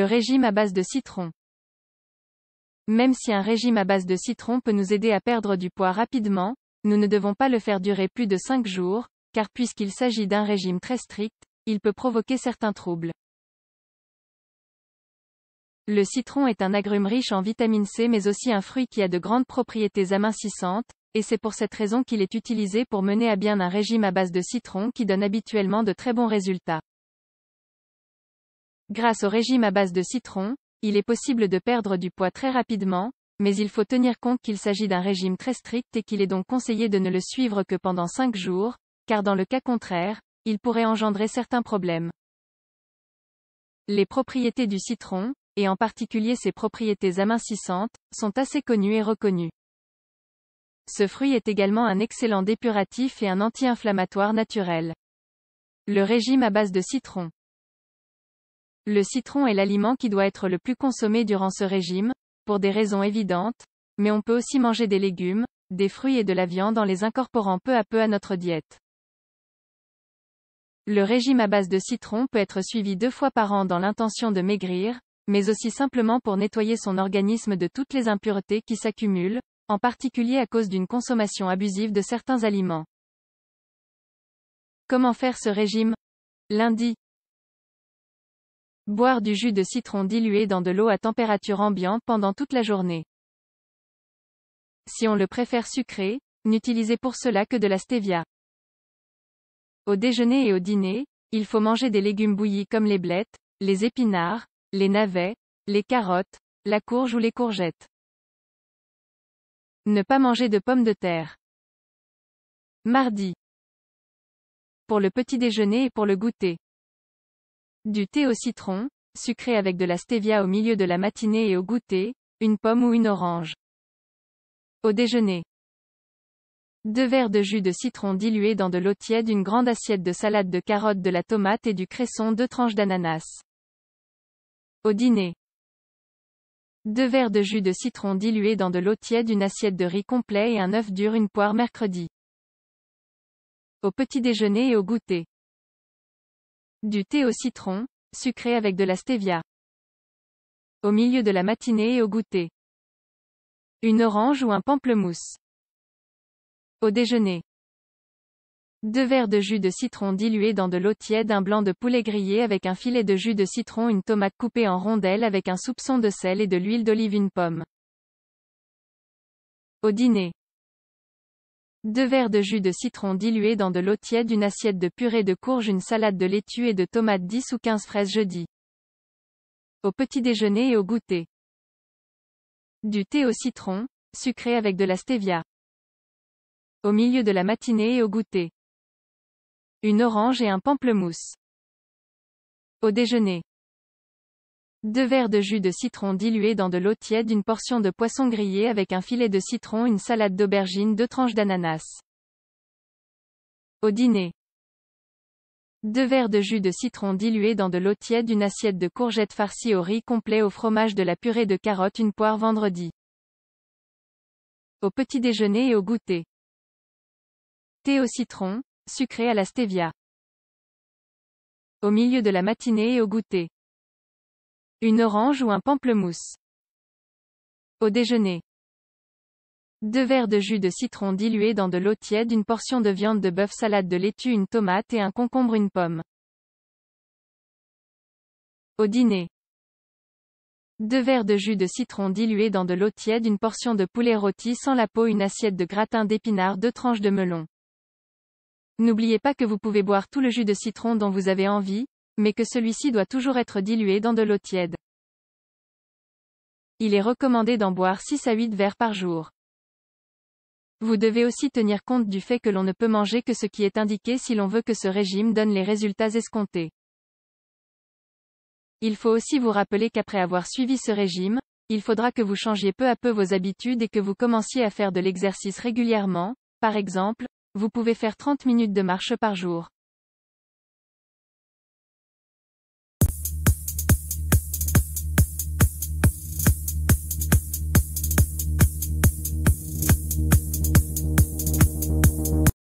Le régime à base de citron. Même si un régime à base de citron peut nous aider à perdre du poids rapidement, nous ne devons pas le faire durer plus de 5 jours, car puisqu'il s'agit d'un régime très strict, il peut provoquer certains troubles. Le citron est un agrume riche en vitamine C mais aussi un fruit qui a de grandes propriétés amincissantes, et c'est pour cette raison qu'il est utilisé pour mener à bien un régime à base de citron qui donne habituellement de très bons résultats. Grâce au régime à base de citron, il est possible de perdre du poids très rapidement, mais il faut tenir compte qu'il s'agit d'un régime très strict et qu'il est donc conseillé de ne le suivre que pendant 5 jours, car dans le cas contraire, il pourrait engendrer certains problèmes. Les propriétés du citron, et en particulier ses propriétés amincissantes, sont assez connues et reconnues. Ce fruit est également un excellent dépuratif et un anti-inflammatoire naturel. Le régime à base de citron. Le citron est l'aliment qui doit être le plus consommé durant ce régime, pour des raisons évidentes, mais on peut aussi manger des légumes, des fruits et de la viande en les incorporant peu à peu à notre diète. Le régime à base de citron peut être suivi deux fois par an dans l'intention de maigrir, mais aussi simplement pour nettoyer son organisme de toutes les impuretés qui s'accumulent, en particulier à cause d'une consommation abusive de certains aliments. Comment faire ce régime Lundi, Boire du jus de citron dilué dans de l'eau à température ambiante pendant toute la journée. Si on le préfère sucré, n'utilisez pour cela que de la stevia. Au déjeuner et au dîner, il faut manger des légumes bouillis comme les blettes, les épinards, les navets, les carottes, la courge ou les courgettes. Ne pas manger de pommes de terre. Mardi. Pour le petit déjeuner et pour le goûter. Du thé au citron, sucré avec de la stevia au milieu de la matinée et au goûter, une pomme ou une orange. Au déjeuner. Deux verres de jus de citron dilué dans de l'eau tiède, une grande assiette de salade de carottes, de la tomate et du cresson, deux tranches d'ananas. Au dîner. Deux verres de jus de citron dilué dans de l'eau tiède, une assiette de riz complet et un œuf dur, une poire mercredi. Au petit déjeuner et au goûter. Du thé au citron, sucré avec de la stevia. Au milieu de la matinée et au goûter. Une orange ou un pamplemousse. Au déjeuner. Deux verres de jus de citron dilué dans de l'eau tiède, un blanc de poulet grillé avec un filet de jus de citron, une tomate coupée en rondelles avec un soupçon de sel et de l'huile d'olive, une pomme. Au dîner. Deux verres de jus de citron dilué dans de l'eau tiède, une assiette de purée de courge, une salade de laitue et de tomates 10 ou 15 fraises jeudi. Au petit déjeuner et au goûter. Du thé au citron, sucré avec de la stevia. Au milieu de la matinée et au goûter. Une orange et un pamplemousse. Au déjeuner. Deux verres de jus de citron dilué dans de l'eau tiède, une portion de poisson grillé avec un filet de citron, une salade d'aubergine, deux tranches d'ananas. Au dîner. Deux verres de jus de citron dilué dans de l'eau tiède, une assiette de courgettes farcies au riz complet au fromage de la purée de carottes, une poire vendredi. Au petit déjeuner et au goûter. Thé au citron, sucré à la stevia. Au milieu de la matinée et au goûter. Une orange ou un pamplemousse. Au déjeuner. Deux verres de jus de citron dilué dans de l'eau tiède, une portion de viande de bœuf, salade de laitue, une tomate et un concombre, une pomme. Au dîner. Deux verres de jus de citron dilué dans de l'eau tiède, une portion de poulet rôti sans la peau, une assiette de gratin d'épinards, deux tranches de melon. N'oubliez pas que vous pouvez boire tout le jus de citron dont vous avez envie, mais que celui-ci doit toujours être dilué dans de l'eau tiède. Il est recommandé d'en boire 6 à 8 verres par jour. Vous devez aussi tenir compte du fait que l'on ne peut manger que ce qui est indiqué si l'on veut que ce régime donne les résultats escomptés. Il faut aussi vous rappeler qu'après avoir suivi ce régime, il faudra que vous changiez peu à peu vos habitudes et que vous commenciez à faire de l'exercice régulièrement, par exemple, vous pouvez faire 30 minutes de marche par jour.